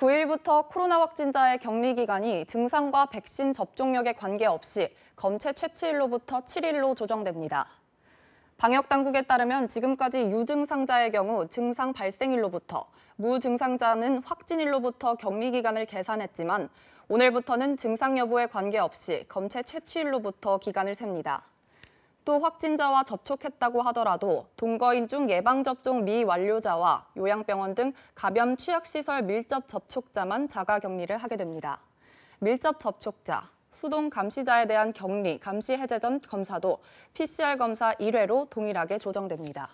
9일부터 코로나 확진자의 격리 기간이 증상과 백신 접종력에 관계없이 검체 최치일로부터 7일로 조정됩니다. 방역 당국에 따르면 지금까지 유증상자의 경우 증상 발생일로부터 무증상자는 확진일로부터 격리 기간을 계산했지만 오늘부터는 증상 여부에 관계없이 검체 최치일로부터 기간을 셉니다. 또 확진자와 접촉했다고 하더라도 동거인 중 예방접종 미완료자와 요양병원 등 감염 취약시설 밀접 접촉자만 자가격리를 하게 됩니다. 밀접 접촉자, 수동 감시자에 대한 격리, 감시 해제 전 검사도 PCR 검사 1회로 동일하게 조정됩니다.